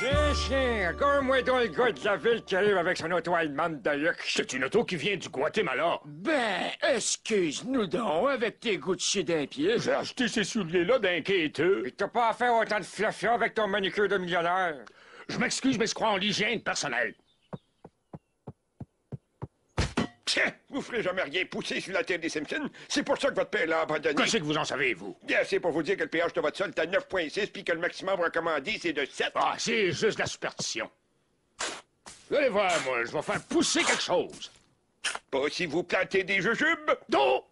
Chien, chien, encore moi donc le gars de la ville qui arrive avec son auto allemande de luxe. C'est une auto qui vient du Guatemala. Ben, excuse-nous donc, avec tes gouttes de d'un pied. J'ai acheté ces souliers-là d'un Et t'as pas à faire autant de fluffia avec ton manicure de millionnaire. Je m'excuse, mais je crois en l'hygiène personnelle. Tiens, vous ferez jamais rien pousser sur la Terre des Simpsons. C'est pour ça que votre père l'a abandonné. Qu'est-ce que vous en savez, vous? Bien, c'est pour vous dire que le pH de votre sol est à 9,6 puis que le maximum recommandé, c'est de 7. Ah, c'est juste la superstition. Vous allez voir, moi, je vais faire pousser quelque chose. Pas si vous plantez des jujubes. Non!